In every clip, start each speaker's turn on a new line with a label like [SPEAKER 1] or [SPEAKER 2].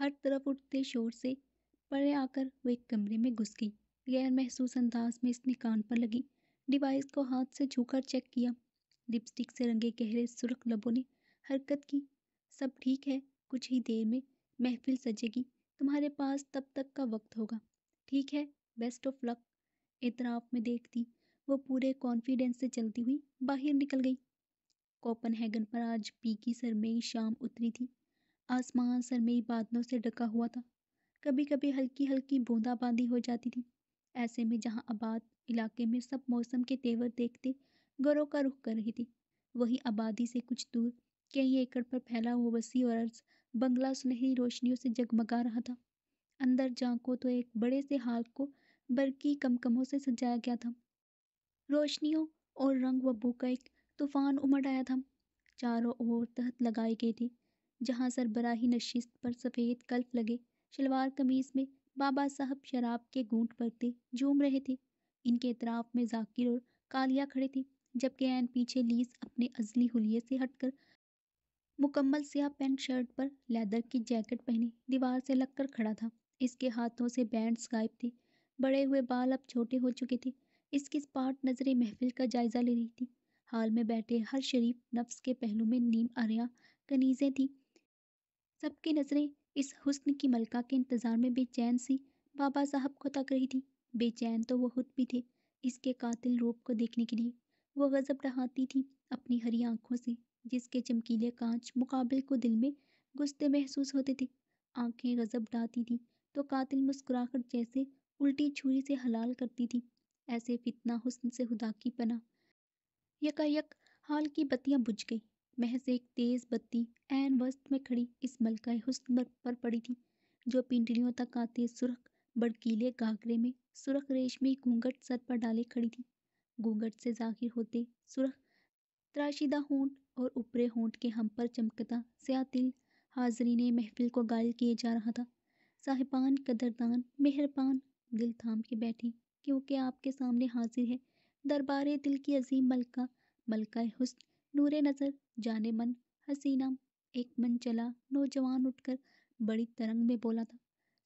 [SPEAKER 1] हर तरफ उठते शोर से परे आकर वो एक कमरे में घुस गई गैर महसूस अंदाज में इसने कान पर लगी डिवाइस को हाथ से छूकर चेक किया लिपस्टिक से रंगे गहरे सुरख लबों ने हरकत की सब ठीक है कुछ ही देर में महफिल सजेगी तुम्हारे पास तब तक का वक्त होगा ठीक है बेस्ट ऑफ लक इतराफ में देखती वो पूरे कॉन्फिडेंस से चलती हुई बाहर निकल गई हैगन पर आज पी की सरमेई शाम उतरी थी आसमान सरमई बादलों से ढका हुआ था कभी कभी हल्की हल्की बूंदाबांदी हो जाती थी ऐसे में जहां आबाद इलाके में सब मौसम के तेवर देखते घरों का रुख कर रही थी वहीं आबादी से कुछ दूर कई एकड़ पर फैला हुआ वसी और अर्ज बंगला सुनहरी रोशनियों से जगमगा रहा था अंदर जाको तो एक बड़े से हाल को बरकी कमकमों से सजाया गया था रोशनियों और रंग व बू का एक तूफान उमड़ आया था चारों ओर तहत लगाई गई थी जहां सरबराही नशिस्त पर सफ़ेद कल्फ लगे शलवार कमीज में बाबा साहब शराब के घूंट पड़ते झूम रहे थे इनके इतराफ में जाकिर और कालिया खड़े थे जबकि एन पीछे लीस अपने अजली हुलिये से हटकर मुकम्मल स्याह पेंट शर्ट पर लेदर की जैकेट पहने दीवार से लगकर खड़ा था इसके हाथों से बैंड्स गायब थे बड़े हुए बाल अब छोटे हो चुके थे इसकी स्पाट नज़रें महफिल का जायज़ा ले रही थी हाल में बैठे हर शरीफ नफ्स के पहलू में नीम अरिया कनीज़ें थीं सबकी नज़रें इस हुस्न की मलका के इंतज़ार में बेचैन सी बाबा साहब को तक रही थी बेचैन तो वो खुद भी थे इसके कातिल रूप को देखने के लिए वो गज़ब रहाती थी अपनी हरी आँखों से जिसके चमकीले कांच मुकाबले को दिल में गुस्से महसूस होते थे आंखें गज़ब डाती थी तो कातिल मुस्कुराकर जैसे उल्टी छुरी से हलाल करती थी ऐसे फितना हुस्न से हुदा की पना यकायक हाल की बत्तियां बुझ गई महज एक तेज बत्ती ऐन वस्त में खड़ी इस मलका हुस्न पर पड़ी थी जो पिंडलियों तक आते सुरख बड़कीले घाघरे में सुरख रेशमी घूंघट सर पर डाले खड़ी थी घूंघट से जाहिर होते सुरख त्राशीदा होंठ और ऊपरे होंठ के हम पर चमकता स्या तिल हाजरी ने महफिल को गायल किए जा रहा था साहिबान कदरदान मेहरबान दिल थाम के बैठे क्योंकि आपके सामने हाजिर है दरबार दिल की अजीम मलका मलका हुस्न नूरे नज़र जाने मन हसीना एक मन चला नौजवान उठकर बड़ी तरंग में बोला था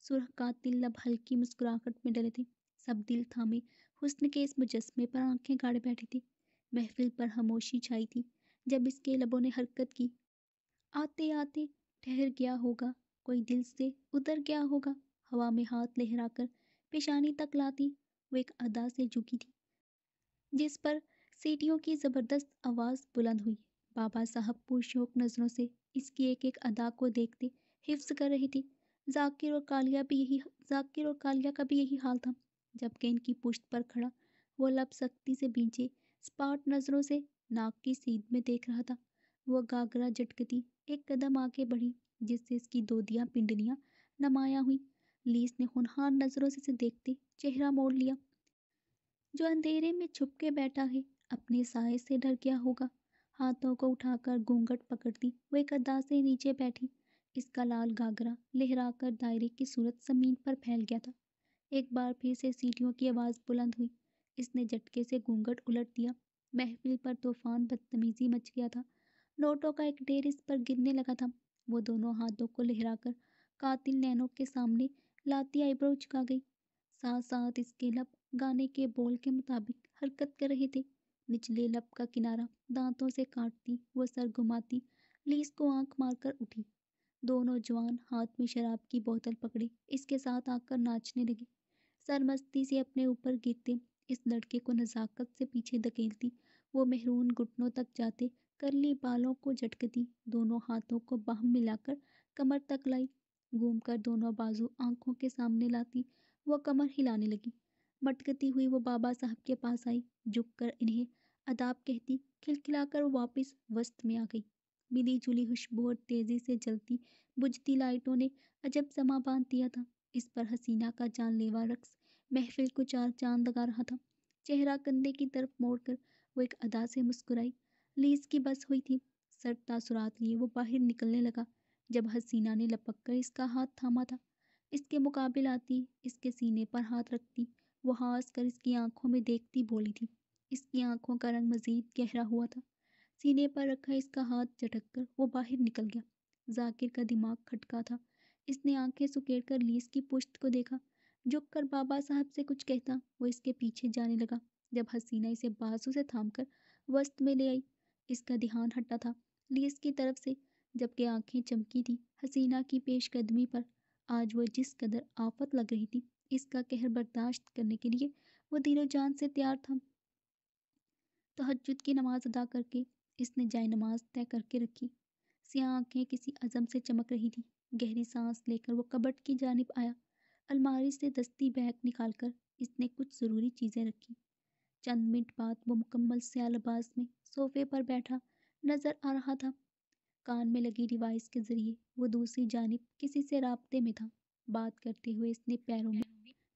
[SPEAKER 1] सुरह का दिल लब हल्की मुस्कुराहट में डरे थे सब दिल थामे हुस्न के इस मुजस्मे पर आंखें गाड़े बैठी थी महफिल पर खामोशी छाई थी जब इसके लबों ने हरकत की आते आते ठहर गया होगा कोई दिल से उतर गया होगा हवा में हाथ लहराकर पेशानी तक लाती वो एक अदा से झुकी थी जिस पर सीटियों की ज़बरदस्त आवाज़ बुलंद हुई बाबा साहब पुरशोक नज़रों से इसकी एक एक अदा को देखते हिफ्स कर रही थी जाकिर और कालिया भी यही जाकिर और कालिया का भी यही हाल था जबकि इनकी पुश्त पर खड़ा वो लब सख्ती से बींचे स्पाट नज़रों से नाक की सीध में देख रहा था वह गागरा झटकती एक कदम आगे बढ़ी जिससे इसकी दिया पिंडलियाँ नमाया हुई लीस ने खुनहार नज़रों से इसे देखते चेहरा मोड़ लिया जो अंधेरे में छुप के बैठा है अपने साय से डर गया होगा हाथों को उठाकर घूंघट पकड़ दी वह गद्दा से नीचे बैठी इसका लाल घाघरा लहराकर दायरे की सूरत जमीन पर फैल गया था एक बार फिर से सीटियों की आवाज़ बुलंद हुई इसने झटके से घूंघट उलट दिया महफिल पर तूफान बदतमीजी मच गया था नोटों का एक ढेर इस पर गिरने लगा था वो दोनों हाथों को लहराकर कातिल नैनों के सामने लाती आईब्रो चुका गई साथ साथ इसके लब गाने के बोल के मुताबिक हरकत कर रहे थे निचले लब का किनारा दांतों से काटती व सर घुमाती लीस को आंख मारकर उठी दोनों जवान हाथ में शराब की बोतल पकड़े इसके साथ आकर नाचने लगे मस्ती से अपने ऊपर गिरते इस लड़के को नज़ाकत से पीछे धकेलती वो मेहरून घुटनों तक जाते करली बालों को झटकती दोनों हाथों को बाह मिलाकर कमर तक लाई घूमकर दोनों बाजू आंखों के सामने लाती वह कमर हिलाने लगी मटकती हुई वो बाबा साहब के पास आई झुक कर इन्हें अदाब कहती खिलखिलाकर वो वापस वस्त में आ गई मिली जुली खुशबू और तेज़ी से जलती बुझती लाइटों ने अजब समा बांध दिया था इस पर हसीना का जानलेवा रक्स महफिल को चार चांद लगा रहा था चेहरा कंधे की तरफ मोड़कर वो एक अदा से मुस्कुराई लीज की बस हुई थी सर तासुरात लिए वो बाहर निकलने लगा जब हसीना ने लपक कर इसका हाथ थामा था इसके मुकाबले आती इसके सीने पर हाथ रखती वह कर इसकी आंखों में देखती बोली थी इसकी आंखों का रंग मजीद गहरा हुआ था सीने पर रखा इसका हाथ झटक कर वो बाहर निकल गया जाकिर का दिमाग खटका था इसने आंखें सुकेड़ कर लीस की पुश्त को देखा झुक कर बाबा साहब से कुछ कहता वो इसके पीछे जाने लगा जब हसीना इसे बाजू से थाम कर वस्त में ले आई इसका ध्यान हटा था लीस की तरफ से जबकि आंखें चमकी थी हसीना की पेशकदमी पर आज वो जिस कदर आफत लग रही थी इसका कहर बर्दाश्त करने के लिए वो दिनों जान से तैयार था तहजद की नमाज अदा करके इसने जाय नमाज तय करके रखी सिया आंखें किसी अज़म से चमक रही थी गहरी सांस लेकर वो कबट की जानब आया अलमारी से दस्ती बैग निकालकर इसने कुछ ज़रूरी चीज़ें रखी चंद मिनट बाद वो मुकम्मल स्याल में सोफे पर बैठा नज़र आ रहा था कान में लगी डिवाइस के ज़रिए वो दूसरी जानब किसी से रबते में था बात करते हुए इसने पैरों में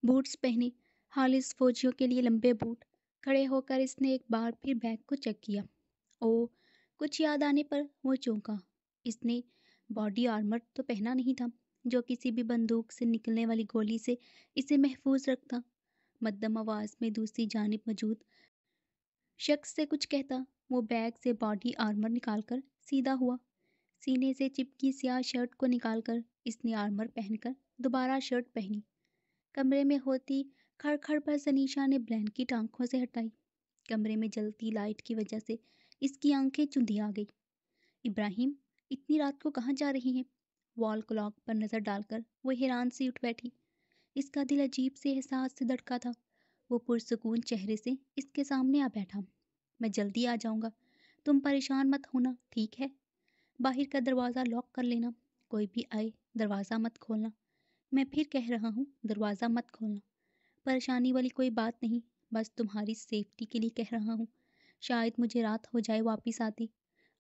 [SPEAKER 1] बूट्स पहने हालिस फौजियों के लिए लंबे बूट खड़े होकर इसने एक बार फिर बैग को चेक किया ओ कुछ याद आने पर वो चौंका इसने बॉडी आर्मर तो पहना नहीं था जो किसी भी बंदूक से निकलने वाली गोली से इसे महफूज रखता मध्यम आवाज़ में दूसरी जानब मौजूद शख्स से कुछ कहता वो बैग से बॉडी आर्मर निकालकर सीधा हुआ सीने से चिपकी सिया शर्ट को निकालकर इसने आर्मर पहनकर दोबारा शर्ट पहनी कमरे में होती खड़खड़ पर सनीशा ने की आंखों से हटाई कमरे में जलती लाइट की वजह से इसकी आंखें चुंधी आ गई इब्राहिम इतनी रात को कहाँ जा रही हैं वॉल क्लॉक पर नज़र डालकर वो हैरान सी उठ बैठी इसका दिल अजीब से एहसास से धड़का था वो पुरसकून चेहरे से इसके सामने आ बैठा मैं जल्दी आ जाऊँगा तुम परेशान मत होना ठीक है बाहर का दरवाज़ा लॉक कर लेना कोई भी आए दरवाज़ा मत खोलना मैं फिर कह रहा हूँ दरवाज़ा मत खोलना परेशानी वाली कोई बात नहीं बस तुम्हारी सेफ्टी के लिए कह रहा हूँ शायद मुझे रात हो जाए वापस आती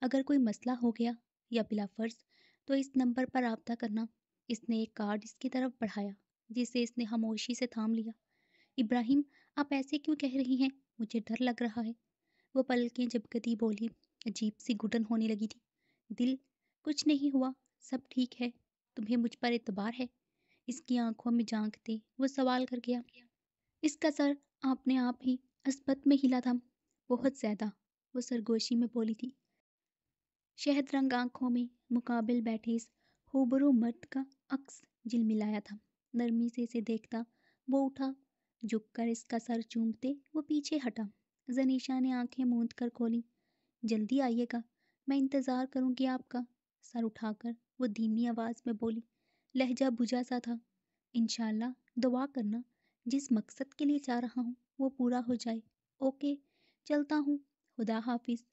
[SPEAKER 1] अगर कोई मसला हो गया या बिलाफर्ज तो इस नंबर पर रबता करना इसने एक कार्ड इसकी तरफ बढ़ाया जिसे इसने खामोशी से थाम लिया इब्राहिम आप ऐसे क्यों कह रही हैं मुझे डर लग रहा है वो पलकें झपकती बोली अजीब सी घुटन होने लगी थी दिल कुछ नहीं हुआ सब ठीक है तुम्हें मुझ पर एतबार है इसकी आंखों में झांक दे वो सवाल कर गया इसका सर आपने आप ही अस्पत में हिला था बहुत ज़्यादा वो सरगोशी में बोली थी शहद रंग आंखों में मुकाबिल बैठे इस होबरू मर्द का अक्स मिलाया था नरमी से इसे देखता वो उठा झुक कर इसका सर चूमते वो पीछे हटा जनीशा ने आंखें मूंद कर खोली जल्दी आइएगा मैं इंतज़ार करूंगी आपका सर उठाकर वो धीमी आवाज़ में बोली लहजा बुझा सा था इन दुआ करना जिस मकसद के लिए जा रहा हूँ वो पूरा हो जाए ओके चलता हूँ खुदा हाफिज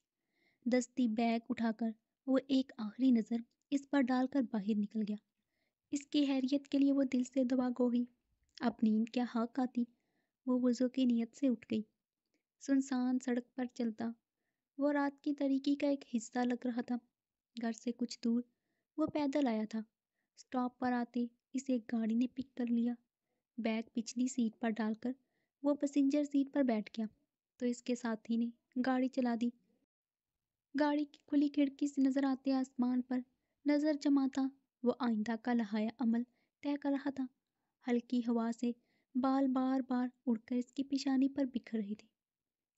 [SPEAKER 1] दस्ती बैग उठाकर वो एक आखिरी नज़र इस पर डालकर बाहर निकल गया इसकी हैरियत के लिए वो दिल से दबा गो हुई अब नींद क्या हाक आती वो वज़ू की नीयत से उठ गई सुनसान सड़क पर चलता वो रात की तरीकी का एक हिस्सा लग रहा था घर से कुछ दूर वो पैदल आया था स्टॉप पर आते इसे एक गाड़ी ने पिक कर लिया बैग पिछली सीट पर डालकर वो पैसेंजर सीट पर बैठ गया तो इसके साथी ने गाड़ी चला दी गाड़ी की खुली खिड़की से नज़र आते आसमान पर नज़र जमाता वो आइंदा का लहाया अमल तय कर रहा था हल्की हवा से बाल बार बार उड़कर इसकी पेशानी पर बिखर रहे थे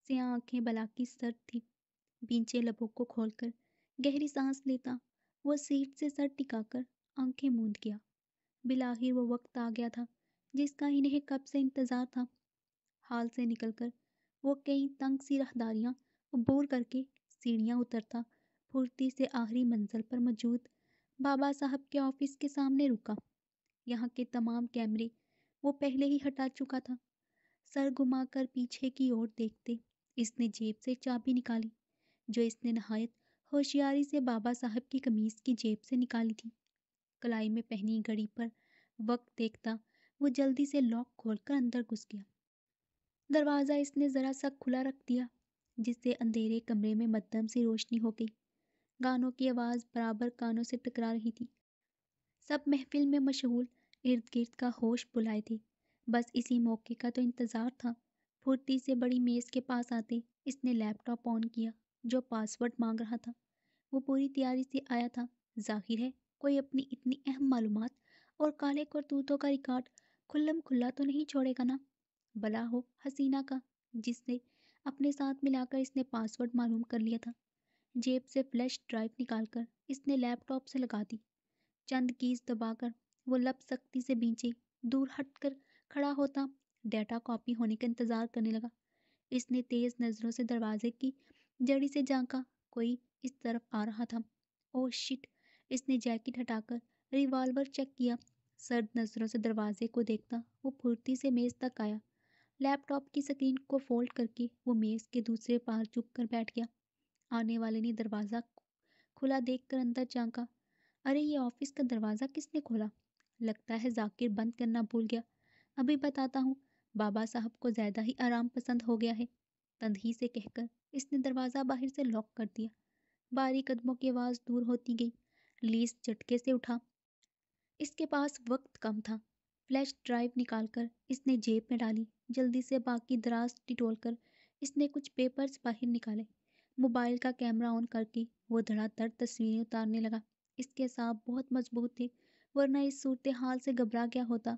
[SPEAKER 1] से आंखें बला की सर्द थी बींचे लबों को खोलकर गहरी सांस लेता वो सीट से सर टिकाकर आंखें मूंद किया बिलाहिर वो वक्त आ गया था जिसका इन्हें कब से इंतज़ार था हाल से निकलकर वो कई तंग सी राहदारियाँ अबूर करके सीढ़ियाँ उतरता फुर्ती से आखिरी मंजिल पर मौजूद बाबा साहब के ऑफिस के सामने रुका यहाँ के तमाम कैमरे वो पहले ही हटा चुका था सर घुमाकर पीछे की ओर देखते इसने जेब से चाबी निकाली जो इसने नहायत होशियारी से बाबा साहब की कमीज़ की जेब से निकाली थी कलाई में पहनी घड़ी पर वक्त देखता वो जल्दी से लॉक खोलकर अंदर घुस गया दरवाज़ा इसने ज़रा सा खुला रख दिया जिससे अंधेरे कमरे में मध्यम सी रोशनी हो गई गानों की आवाज़ बराबर कानों से टकरा रही थी सब महफिल में मशहूल इर्द गिर्द का होश बुलाए थे बस इसी मौके का तो इंतज़ार था फुर्ती से बड़ी मेज़ के पास आते इसने लैपटॉप ऑन किया जो पासवर्ड मांग रहा था वो पूरी तैयारी से आया था जाहिर है कोई अपनी इतनी अहम मालूम और काले करतूतों का रिकॉर्ड खुल्लम खुल्ला तो नहीं छोड़ेगा ना भला हो हसीना का जिसने अपने साथ मिलाकर इसने पासवर्ड मालूम कर लिया था जेब से फ्लैश ड्राइव निकालकर इसने लैपटॉप से लगा दी चंद कीज दबाकर वो लप सख्ती से बींचे दूर हटकर खड़ा होता डेटा कॉपी होने का इंतज़ार करने लगा इसने तेज़ नज़रों से दरवाजे की जड़ी से झांका कोई इस तरफ आ रहा था ओ oh शिट इसने जैकेट हटाकर रिवॉल्वर चेक किया सर्द नज़रों से दरवाजे को देखता वो फुर्ती से मेज़ तक आया लैपटॉप की स्क्रीन को फोल्ड करके वो मेज़ के दूसरे पार झुक कर बैठ गया आने वाले ने दरवाज़ा खुला देख कर अंदर झांका अरे ये ऑफिस का दरवाज़ा किसने खोला लगता है जाकिर बंद करना भूल गया अभी बताता हूँ बाबा साहब को ज़्यादा ही आराम पसंद हो गया है तंदही से कहकर इसने दरवाज़ा बाहर से लॉक कर दिया बारी कदमों की आवाज़ दूर होती गई लीस झटके से उठा इसके पास वक्त कम था फ्लैश ड्राइव निकालकर इसने जेब में डाली जल्दी से बाकी दराज टिटोलकर इसने कुछ पेपर्स बाहर निकाले मोबाइल का कैमरा ऑन करके वो धड़ाधड़ तस्वीरें उतारने लगा इसके हिसाब बहुत मजबूत थे वरना इस सूरत हाल से घबरा गया होता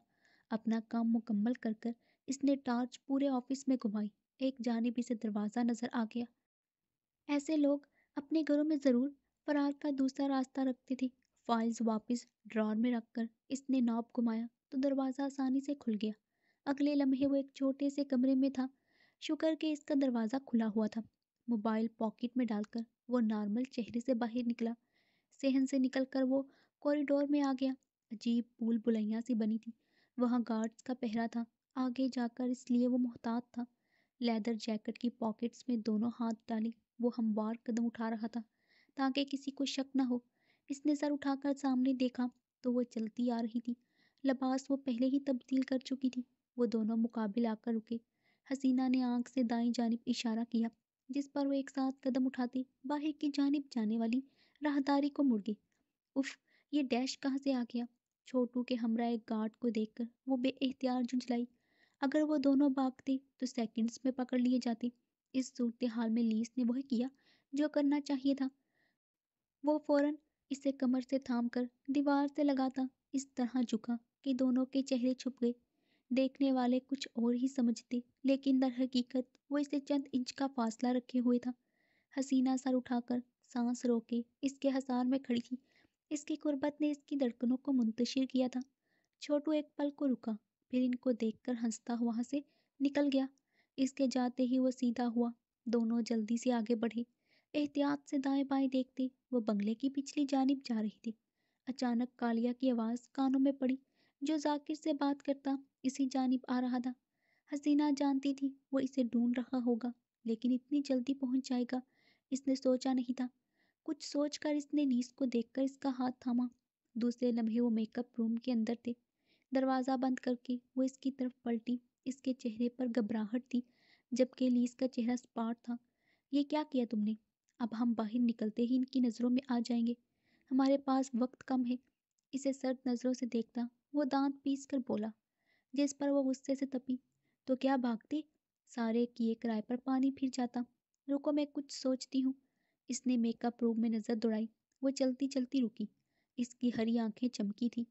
[SPEAKER 1] अपना काम मुकम्मल कर कर इसने टार्च पूरे ऑफिस में घुमाई एक जानेबी से दरवाज़ा नज़र आ गया ऐसे लोग अपने घरों में ज़रूर फरार का दूसरा रास्ता रखती थी फाइल्स वापस ड्रॉर में रखकर इसने नॉब घुमाया तो दरवाज़ा आसानी से खुल गया अगले लम्हे वो एक छोटे से कमरे में था शुक्र के इसका दरवाज़ा खुला हुआ था मोबाइल पॉकेट में डालकर वो नॉर्मल चेहरे से बाहर निकला सेहन से निकल कर वो कॉरिडोर में आ गया अजीब भूल भुलैया सी बनी थी वहाँ गार्ड्स का पहरा था आगे जाकर इसलिए वो मोहतात था लेदर जैकेट की पॉकेट्स में दोनों हाथ डाले वो हमवार कदम उठा रहा था ताकि किसी को शक न हो इसने सर उठाकर सामने देखा तो वो चलती आ रही थी लबास वो पहले ही तब्दील कर चुकी थी वो दोनों मुकाबिल आकर रुके हसीना ने आंख से दाई जानब इशारा किया जिस पर वो एक साथ कदम उठाते बाहर की जानब जाने वाली राहदारी को मुड़ गई उफ ये डैश कहाँ से आ गया छोटू के हमरा एक गार्ड को देखकर वो एहतियार झुंझलाई अगर वो दोनों भागते तो सेकंड्स में पकड़ लिए जाते इस सूरत हाल में लीस ने वह किया जो करना चाहिए था वो फौरन इसे कमर से थामकर दीवार से लगाता इस तरह झुका कि दोनों के चेहरे छुप गए देखने वाले कुछ और ही समझते लेकिन दर हकीकत वो इसे चंद इंच का फासला रखे हुए था हसीना सर उठाकर सांस रोके इसके हसार में खड़ी थी इसकी कुर्बत ने इसकी धड़कनों को मुंतशिर किया था छोटू एक पल को रुका फिर इनको देखकर हंसता वहाँ से निकल गया इसके जाते ही वो सीधा हुआ दोनों जल्दी से आगे बढ़े एहतियात से दाएं बाएं देखते वो बंगले की पिछली जानब जा रही थी अचानक कालिया की आवाज़ कानों में पड़ी जो जाकिर से बात करता इसी जानब आ रहा था हसीना जानती थी वो इसे ढूंढ रहा होगा लेकिन इतनी जल्दी पहुंच जाएगा इसने सोचा नहीं था कुछ सोचकर इसने नीस को देखकर इसका हाथ थामा दूसरे लम्हे वो मेकअप रूम के अंदर थे दरवाज़ा बंद करके वो इसकी तरफ पलटी इसके चेहरे पर घबराहट थी जबकि लीस का चेहरा सपाट था ये क्या किया तुमने अब हम बाहर निकलते ही इनकी नज़रों में आ जाएंगे हमारे पास वक्त कम है इसे सर्द नज़रों से देखता वो दांत पीस कर बोला जिस पर वो गुस्से से तपी तो क्या भागते सारे किए किराए पर पानी फिर जाता रुको मैं कुछ सोचती हूँ इसने मेकअप रूम में नज़र दौड़ाई वो चलती चलती रुकी इसकी हरी आंखें चमकी थी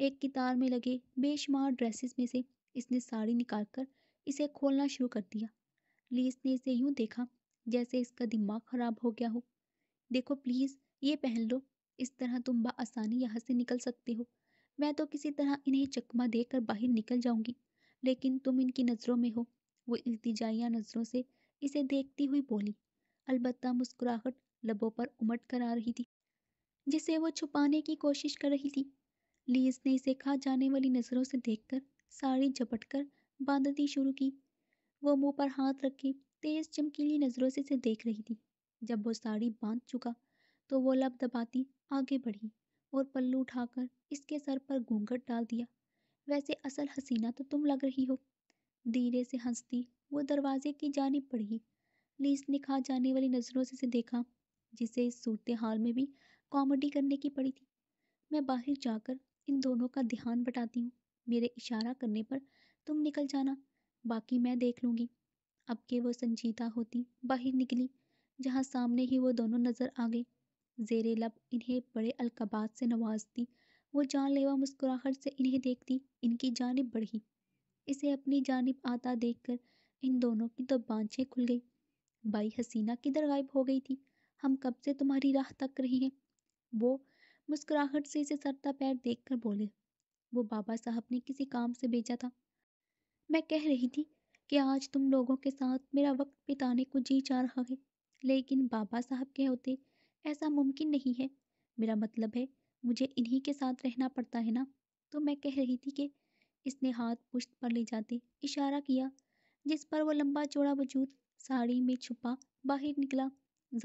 [SPEAKER 1] एक कितार में लगे बेशुमार ड्रेसेस में से इसने साड़ी निकाल कर इसे खोलना शुरू कर दिया लीस ने इसे यूं देखा जैसे इसका दिमाग ख़राब हो गया हो देखो प्लीज़ ये पहन लो इस तरह तुम आसानी यहाँ से निकल सकते हो मैं तो किसी तरह इन्हें चकमा देकर बाहर निकल जाऊंगी लेकिन तुम इनकी नज़रों में हो वो इल्तिजाइया नज़रों से इसे देखती हुई बोली अलबत् मुस्कुराहट लबों पर उमट कर आ रही थी जिसे वो छुपाने की कोशिश कर रही थी लीज ने इसे खा जाने वाली नज़रों से देखकर साड़ी झपट कर बांधनी शुरू की वो मुंह पर हाथ रखे तेज चमकीली नज़रों से उसे देख रही थी जब वो साड़ी बांध चुका तो वो लब दबाती आगे बढ़ी और पल्लू उठाकर इसके सर पर घूंघट डाल दिया वैसे असल हसीना तो तुम लग रही हो धीरे से हंसती वो दरवाजे की जानी पड़ी लीस ने खा जाने वाली नज़रों से, देखा जिसे इस सूरत हाल में भी कॉमेडी करने की पड़ी थी मैं बाहर जाकर इन दोनों का ध्यान बटाती हूँ मेरे इशारा करने पर तुम निकल जाना बाकी मैं देख लूंगी अब के वो संजीदा होती बाहर निकली जहाँ सामने ही वो दोनों नज़र आ गए जेर लब इन्हें बड़े अलकबात से नवाजती वो जानलेवा मुस्कुराहट से इन्हें देखती इनकी जानब बढ़ी इसे अपनी जानब आता देख कर इन दोनों की तो बाँछें खुल गई बाई हसीना किधर गायब हो गई थी हम कब से तुम्हारी राह तक रही हैं वो मुस्कुराहट से इसे सरता पैर देख कर बोले वो बाबा साहब ने किसी काम से भेजा था मैं कह रही थी कि आज तुम लोगों के साथ मेरा वक्त बिताने को जी जा रहा है लेकिन बाबा साहब के होते ऐसा मुमकिन नहीं है मेरा मतलब है मुझे इन्हीं के साथ रहना पड़ता है ना तो मैं कह रही थी कि इसने हाथ पुश्त पर ले जाते इशारा किया जिस पर वो लंबा चौड़ा वजूद साड़ी में छुपा बाहर निकला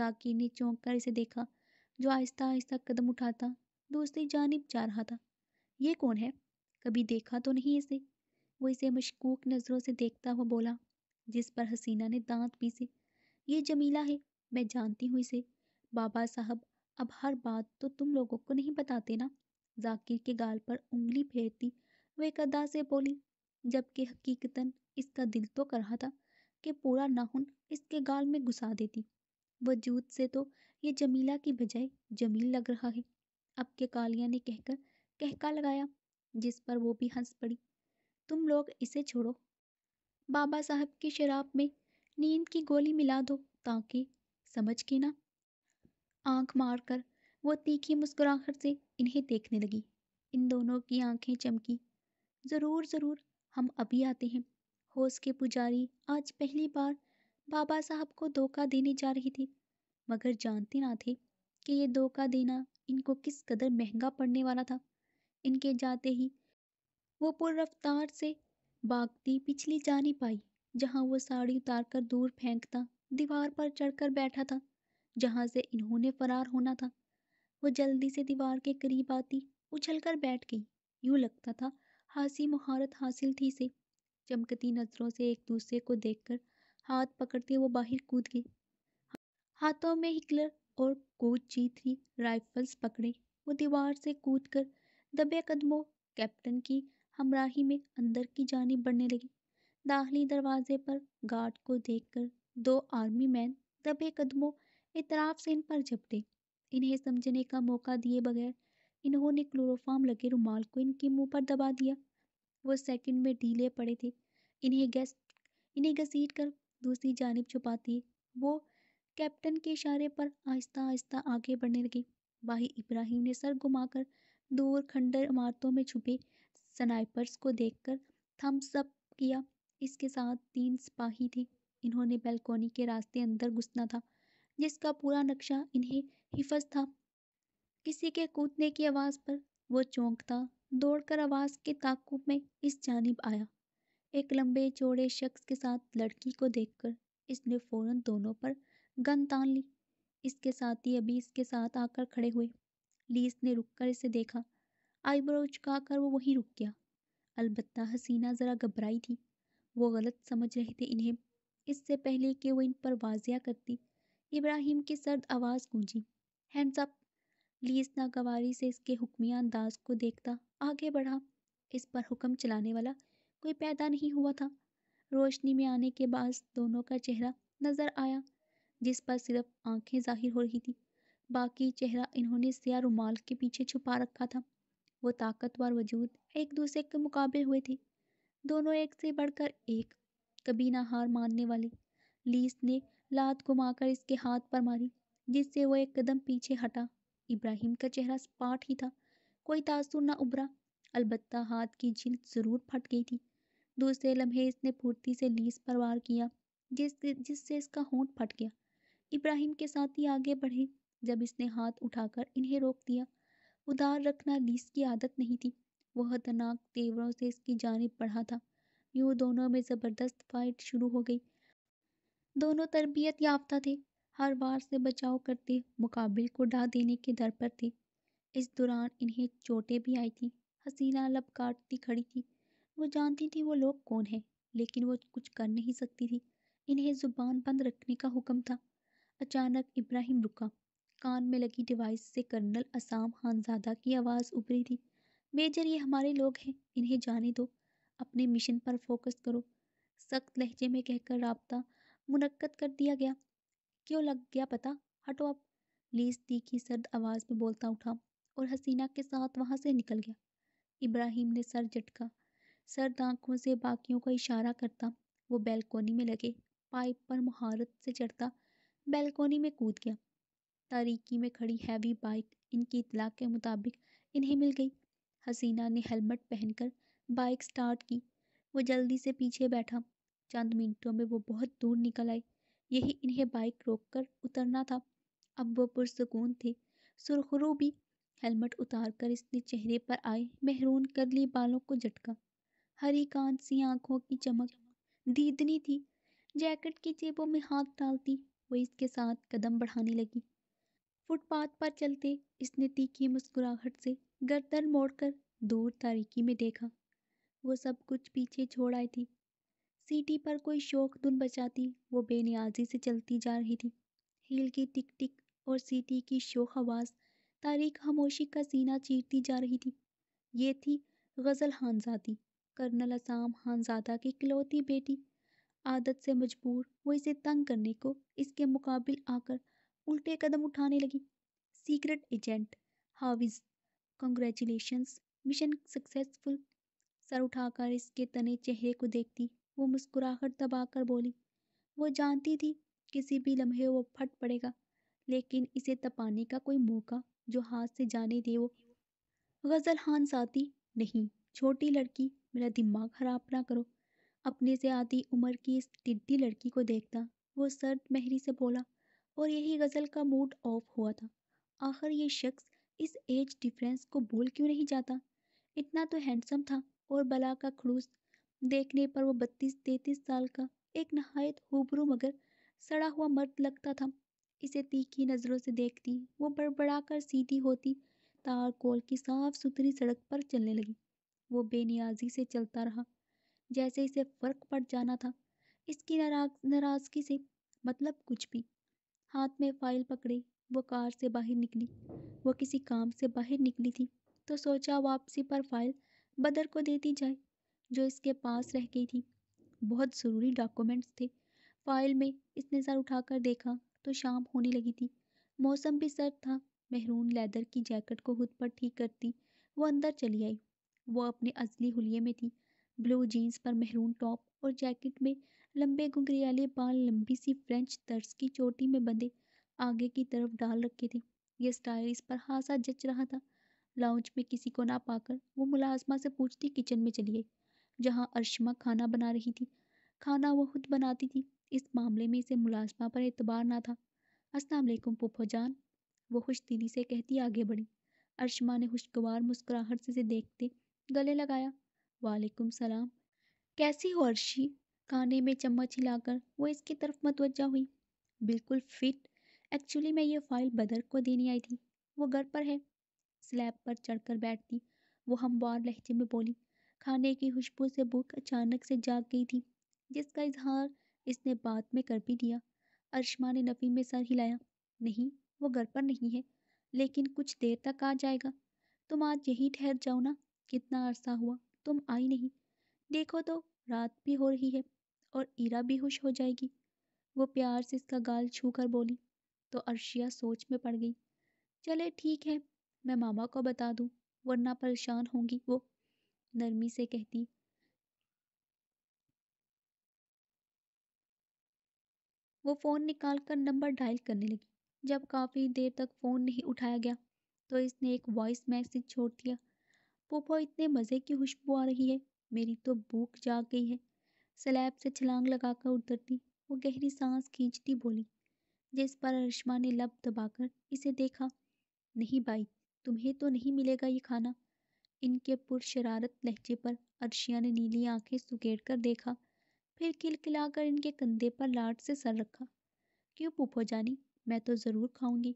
[SPEAKER 1] जाकिर ने चौंक कर इसे देखा जो आहिस्ता आहिस्ता कदम उठाता दूसरी जानब जा रहा था ये कौन है कभी देखा तो नहीं इसे वो इसे मशकूक नज़रों से देखता हुआ बोला जिस पर हसीना ने दांत पीसे ये जमीला है मैं जानती हूँ इसे बाबा साहब अब हर बात तो तुम लोगों को नहीं बताते ना जाकिर के गाल पर उंगली फेरती वे एक अदा से बोली जबकि हकीकतन इसका दिल तो कर रहा था कि पूरा नाखून इसके गाल में घुसा देती वजूद से तो ये जमीला की बजाय जमील लग रहा है अब के कालिया ने कहकर कहका लगाया जिस पर वो भी हंस पड़ी तुम लोग इसे छोड़ो बाबा साहब की शराब में नींद की गोली मिला दो ताकि समझ के ना आंख मारकर वो तीखी मुस्कुराहट से इन्हें देखने लगी इन दोनों की आंखें चमकी ज़रूर ज़रूर हम अभी आते हैं होश के पुजारी आज पहली बार बाबा साहब को धोखा देने जा रही थी मगर जानते ना थे कि ये धोखा देना इनको किस कदर महंगा पड़ने वाला था इनके जाते ही वो रफ्तार से भागती पिछली जा नहीं पाई जहाँ वो साड़ी उतार कर दूर फेंकता दीवार पर चढ़कर बैठा था जहाँ से इन्होंने फरार होना था वो जल्दी से दीवार के करीब आती उछल कर बैठ गई यूँ लगता था हासी महारत हासिल थी से चमकती नज़रों से एक दूसरे को देखकर हाथ पकड़ते वो बाहर कूद गई हाथों में हिकलर और कोच जी थ्री राइफल्स पकड़े वो दीवार से कूद कर दबे कदमों कैप्टन की हमराही में अंदर की जानी बढ़ने लगी दाखिली दरवाजे पर गार्ड को देखकर दो आर्मी मैन दबे कदमों इतराफ से इन पर झपटे इन्हें समझने का मौका दिए बगैर इन्होंने क्लोरोफार्म लगे रुमाल को इनके मुंह पर दबा दिया वो सेकंड में ढीले पड़े थे इन्हें गैस इन्हें घसीट कर दूसरी जानब छुपाती वो कैप्टन के इशारे पर आहिस्ता आहिस्ता आगे बढ़ने लगे भाई इब्राहिम ने सर घुमाकर दूर खंडर इमारतों में छुपे स्नाइपर्स को देखकर थम्स अप किया इसके साथ तीन सिपाही थे इन्होंने बेलकोनी के रास्ते अंदर घुसना था जिसका पूरा नक्शा इन्हें हिफज था किसी के कूदने की आवाज़ पर वो चौंकता दौड़कर आवाज़ के ताकुब में इस जानब आया एक लंबे चौड़े शख्स के साथ लड़की को देखकर इसने फ़ौरन दोनों पर गन तान ली इसके साथ ही अभी इसके साथ आकर खड़े हुए लीस ने रुककर इसे देखा आईब्रो उचका कर वो वहीं रुक गया अलबत् हसीना ज़रा घबराई थी वो गलत समझ रहे थे इन्हें इससे पहले कि वो इन पर वाजिया करती इब्राहिम की सर्द आवाज़ गूंजी हैंड्स अप लीस नागवारी से इसके हुक्मिया अंदाज को देखता आगे बढ़ा इस पर हुक्म चलाने वाला कोई पैदा नहीं हुआ था रोशनी में आने के बाद दोनों का चेहरा नज़र आया जिस पर सिर्फ आंखें जाहिर हो रही थी बाकी चेहरा इन्होंने सिया रुमाल के पीछे छुपा रखा था वो ताकतवर वजूद एक दूसरे के मुकाबले हुए थे दोनों एक से बढ़कर एक कभी ना हार मानने वाले लीस ने लात घुमाकर इसके हाथ पर मारी जिससे वो एक कदम पीछे हटा इब्राहिम का चेहरा सपाट ही था कोई तासुर ना उभरा अलबत्ता हाथ की झील ज़रूर फट गई थी दूसरे लम्हे इसने फुर्ती से लीस पर वार किया जिस जिससे इसका होंठ फट गया इब्राहिम के साथ ही आगे बढ़े जब इसने हाथ उठाकर इन्हें रोक दिया उधार रखना लीस की आदत नहीं थी वह तनाक तेवरों से इसकी जानब पढ़ा था यूं दोनों में ज़बरदस्त फाइट शुरू हो गई दोनों तरबियत याफ्ता थे हर वार से बचाव करते मुकाबिल को डा देने के दर पर थे इस दौरान इन्हें चोटें भी आई थी हसीना लब काटती खड़ी थी वो जानती थी वो लोग कौन है लेकिन वो कुछ कर नहीं सकती थी इन्हें ज़ुबान बंद रखने का हुक्म था अचानक इब्राहिम रुका कान में लगी डिवाइस से कर्नल असाम खानजादा की आवाज़ उभरी थी मेजर ये हमारे लोग हैं इन्हें जाने दो अपने मिशन पर फोकस करो सख्त लहजे में कहकर रबता मुनकद कर दिया गया क्यों लग गया पता हटो अब लीज तीखी सर्द आवाज़ में बोलता उठा और हसीना के साथ वहां से निकल गया इब्राहिम ने सर झटका सर्द आंखों से बाकियों का इशारा करता वो बैलकोनी में लगे पाइप पर महारत से चढ़ता बैलकोनी में कूद गया तारीकी में खड़ी हैवी बाइक इनकी इतला के मुताबिक इन्हें मिल गई हसीना ने हेलमेट पहनकर बाइक स्टार्ट की वो जल्दी से पीछे बैठा चंद मिनटों में वो बहुत दूर निकल आई यही इन्हें बाइक रोक कर उतरना था अब वो पुरसकून थे सुरखरू भी हेलमेट उतार कर इसने चेहरे पर आए मेहरून ली बालों को झटका हरी कांत सी आंखों की चमक दीदनी थी जैकेट की जेबों में हाथ डालती वो इसके साथ कदम बढ़ाने लगी फुटपाथ पर चलते इसने तीखी मुस्कुराहट से गर्दन मोड़कर दूर तारीकी में देखा वो सब कुछ पीछे छोड़ आई थी सीटी पर कोई शोक धुन बचाती वो बेनियाजी से चलती जा रही थी हील की टिक टिक और सीटी की शोक आवाज़ तारीख खामोशी का सीना चीरती जा रही थी ये थी गज़ल हानजादी कर्नल असाम हानजादा की इकलौती बेटी आदत से मजबूर वो इसे तंग करने को इसके मुकाबिल आकर उल्टे कदम उठाने लगी सीक्रेट एजेंट हाविज कंग्रेचुलेशन मिशन सक्सेसफुल सर उठाकर इसके तने चेहरे को देखती वो मुस्कुराहट दबाकर बोली वो जानती थी किसी भी लम्हे वो फट पड़ेगा लेकिन इसे तपाने का कोई मौका जो हाथ से जाने दे वो गज़ल हान आती नहीं छोटी लड़की मेरा दिमाग खराब ना करो अपने से आधी उम्र की इस टिड्डी लड़की को देखता वो सर्द महरी से बोला और यही गज़ल का मूड ऑफ हुआ था आखिर ये शख्स इस एज डिफरेंस को भूल क्यों नहीं जाता इतना तो हैंडसम था और बला का खड़ूस देखने पर वो बत्तीस तैतीस साल का एक नहायत हुबरू मगर सड़ा हुआ मर्द लगता था इसे तीखी नज़रों से देखती वो बड़बड़ा कर सीधी होती तार कोल की साफ सुथरी सड़क पर चलने लगी वो बेनियाजी से चलता रहा जैसे इसे फ़र्क पड़ जाना था इसकी नाराज नाराज़गी से मतलब कुछ भी हाथ में फाइल पकड़े वो कार से बाहर निकली वो किसी काम से बाहर निकली थी तो सोचा वापसी पर फाइल बदर को देती जाए जो इसके पास रह गई थी बहुत ज़रूरी डॉक्यूमेंट्स थे फाइल में इसने सर उठाकर देखा तो शाम होने लगी थी मौसम भी सर था महरून लेदर की जैकेट को खुद पर ठीक करती वो अंदर चली आई वो अपने असली हुलिये में थी ब्लू जीन्स पर महरून टॉप और जैकेट में लंबे घुंघरीले बाल लंबी सी फ्रेंच तर्ज की चोटी में बंधे आगे की तरफ डाल रखे थे यह स्टाइल इस पर हासा जच रहा था लाउंज में किसी को ना पाकर वो मुलाजमा से पूछती किचन में चली गई जहाँ अर्शमा खाना बना रही थी खाना वो खुद बनाती थी इस मामले में इसे मुलाजमा पर एतबार ना था असलकुम पुप्पो जान वो खुश दिली से कहती आगे बढ़ी अर्शमा ने खुशगवार मुस्कुराहट से देखते गले लगाया वालेकुम सलाम कैसी हो अर्शी खाने में चम्मच हिलाकर वो इसकी तरफ मतवजा हुई बिल्कुल फिट एक्चुअली मैं ये फाइल बदर को देने आई थी वो घर पर है स्लैब पर चढ़कर बैठती वो हमवार लहजे में बोली खाने की खुशबू से भूख अचानक से जाग गई थी जिसका इजहार इसने बाद में कर भी दिया अरशमा ने नफ़ी में सर हिलाया नहीं वो घर पर नहीं है लेकिन कुछ देर तक आ जाएगा तुम आज यहीं ठहर जाओ ना कितना अरसा हुआ तुम आई नहीं देखो तो रात भी हो रही है और ईरा भी खुश हो जाएगी वो प्यार से इसका गाल छू कर बोली तो अर्शिया सोच में पड़ गई चले ठीक है मैं मामा को बता दूँ वरना परेशान होंगी वो नरमी से कहती वो फ़ोन निकाल कर नंबर डायल करने लगी जब काफ़ी देर तक फ़ोन नहीं उठाया गया तो इसने एक वॉइस मैसेज छोड़ दिया पोपो इतने मज़े की खुशबू आ रही है मेरी तो भूख जाग गई है स्लैब से छलांग लगाकर उतरती वो गहरी सांस खींचती बोली जिस पर रश्मा ने लब दबाकर इसे देखा नहीं भाई तुम्हें तो नहीं मिलेगा ये खाना इनके पुर शरारत लहजे पर अर्शिया ने नीली आंखें सुगेड़ कर देखा फिर किलकिलाकर इनके कंधे पर लाट से सर रखा क्यों पुपो जानी मैं तो ज़रूर खाऊंगी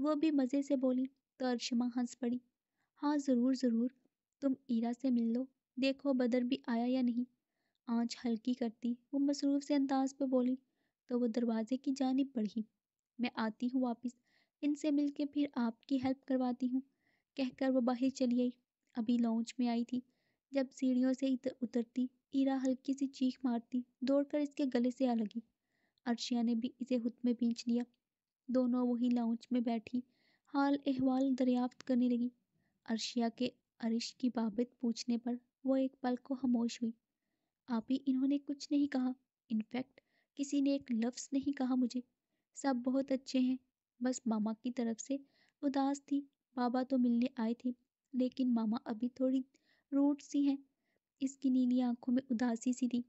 [SPEAKER 1] वो भी मज़े से बोली तो अर्शमा हंस पड़ी हाँ ज़रूर ज़रूर तुम ईरा से मिल लो देखो बदर भी आया या नहीं आँच हल्की करती वो मसरूफ़ से अंदाज पर बोली तो वो दरवाज़े की जानी पढ़ी मैं आती हूँ वापस इनसे मिलके फिर आपकी हेल्प करवाती हूँ कहकर वो बाहर चली आई अभी लॉन्च में आई थी जब सीढ़ियों से इतर उतरती ईरा हल्की सी चीख मारती दौड़कर इसके गले से आ लगी अर्शिया ने भी इसे हुत में बींच लिया दोनों वही लॉन्च में बैठी हाल अहवाल दरियाफ्त करने लगी अर्शिया के अरिश की बाबत पूछने पर वो एक पल को खामोश हुई अभी इन्होंने कुछ नहीं कहा इनफैक्ट किसी ने एक लफ्ज़ नहीं कहा मुझे सब बहुत अच्छे हैं बस मामा की तरफ से उदास थी बाबा तो मिलने आए थे लेकिन मामा अभी थोड़ी रूट सी हैं इसकी नीली आंखों में उदासी सी थी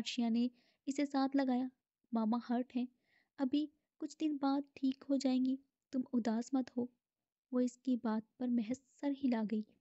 [SPEAKER 1] अर्शिया ने इसे साथ लगाया मामा हर्ट हैं अभी कुछ दिन बाद ठीक हो जाएंगी तुम उदास मत हो वो इसकी बात पर महज सर हिला गई